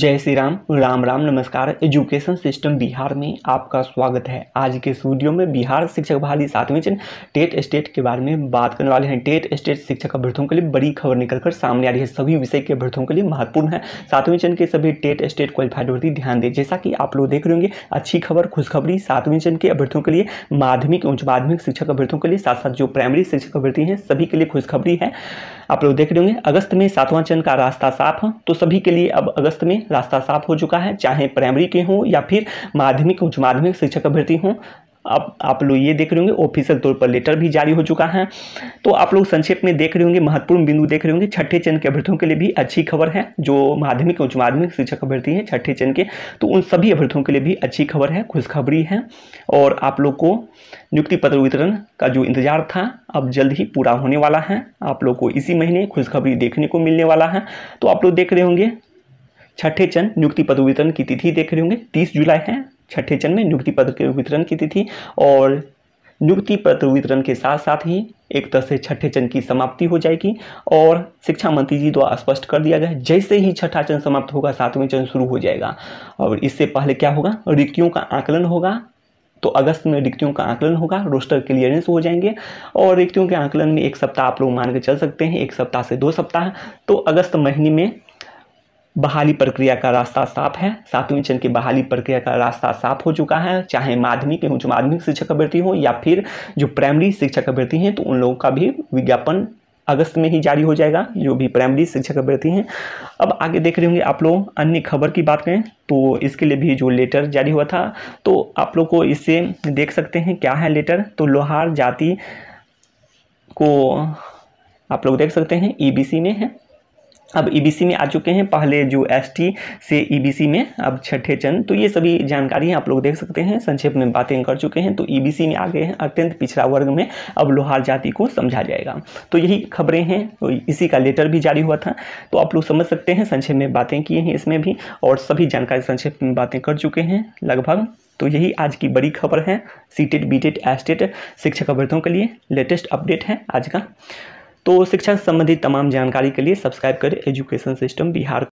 जय श्री राम राम राम नमस्कार education system Bihar में आपका स्वागत है आज के स्टूडियो में बिहार शिक्षक बहाली सातवें चरण टेट स्टेट के बारे में बात करने वाले हैं टेट स्टेट शिक्षक अभ्यर्थियों के लिए बड़ी खबर निकलकर सामने आ रही है सभी विषय के अभ्यर्थियों के लिए महत्वपूर्ण है सातवें चरण के सभी टेट स्टेट क्वालिफाइड अभ्यर्थी ध्यान दें जैसा कि आप लोग देख रहे होंगे अच्छी खबर खुशखबरी सातवें चरण के अभ्यर्थियों के लिए माध्यमिक उच्च माध्यमिक शिक्षक अभ्यर्थियों के लिए साथ साथ जो प्राइमरी शिक्षक अभ्यर्थी हैं सभी के लिए खुशखबरी है आप लोग देख रहे होंगे अगस्त में सातवां चरण का रास्ता साफ है तो सभी के लिए अब अगस्त में रास्ता साफ हो चुका है चाहे प्राइमरी के हों या फिर माध्यमिक उच्च माध्यमिक शिक्षक अभ्यर्थी हों आप आप लोग ये देख रहे होंगे ऑफिशियल तौर पर लेटर भी जारी हो चुका है तो आप लोग संक्षेप में देख रहे होंगे महत्वपूर्ण बिंदु देख रहे होंगे छठे चरण के अभ्यर्थियों के लिए भी अच्छी खबर है जो माध्यमिक उच्च माध्यमिक शिक्षक अभ्यर्थी हैं छठे चरण के तो उन सभी अभ्यर्थियों के लिए भी अच्छी खबर है खुशखबरी है और आप लोग को नियुक्ति पत्र वितरण का जो इंतजार था अब जल्द ही पूरा होने वाला है आप लोग को इसी महीने खुशखबरी देखने को मिलने वाला है तो आप लोग देख रहे होंगे छठे चरण नियुक्ति पत्र वितरण की तिथि देख रहे होंगे तीस जुलाई है छठे चरण में नियुक्ति पत्र के वितरण की तिथि और नियुक्ति पत्र वितरण के साथ साथ ही एक तरह से छठे चरण की समाप्ति हो जाएगी और शिक्षा मंत्री जी द्वारा स्पष्ट कर दिया गया जैसे ही छठा चरण समाप्त होगा सातवें चरण शुरू हो जाएगा और इससे पहले क्या होगा रिक्तियों का आकलन होगा तो अगस्त में रिक्तियों का आकलन होगा रोस्टर क्लियरेंस हो जाएंगे और रिक्तियों के आकलन में एक सप्ताह आप लोग मान के चल सकते हैं एक सप्ताह से दो सप्ताह तो अगस्त महीने में बहाली प्रक्रिया का रास्ता साफ है सातवीं चरण की बहाली प्रक्रिया का रास्ता साफ हो चुका है चाहे माध्यमिक एवं उच्च माध्यमिक शिक्षक अभ्यर्थी हो या फिर जो प्राइमरी शिक्षक अभ्यर्थी हैं तो उन लोगों का भी विज्ञापन अगस्त में ही जारी हो जाएगा जो भी प्राइमरी शिक्षक अभ्यर्थी हैं अब आगे देख रहे होंगे आप लोग अन्य खबर की बात करें तो इसके लिए भी जो लेटर जारी हुआ था तो आप लोग को इसे देख सकते हैं क्या है लेटर तो लोहार जाति को आप लोग देख सकते हैं ईबीसी e में है अब ईबीसी e में आ चुके हैं पहले जो एसटी से ईबीसी e में अब छठे चंद तो ये सभी जानकारी आप लोग देख सकते हैं संक्षेप में बातें कर चुके हैं तो ईबीसी e में आ गए हैं अत्यंत पिछड़ा वर्ग में अब लोहार जाति को समझा जाएगा तो यही खबरें हैं तो इसी का लेटर भी जारी हुआ था तो आप लोग समझ सकते हैं संक्षेप में बातें किए हैं इसमें भी और सभी जानकारी संक्षेप में बातें कर चुके हैं लगभग तो यही आज की बड़ी खबर है C TET B TET S TET शिक्षक अभ्यर्थियों के लिए लेटेस्ट अपडेट है आज का तो शिक्षा संबंधी संबंधित तमाम जानकारी के लिए सब्सक्राइब करें एजुकेशन सिस्टम बिहार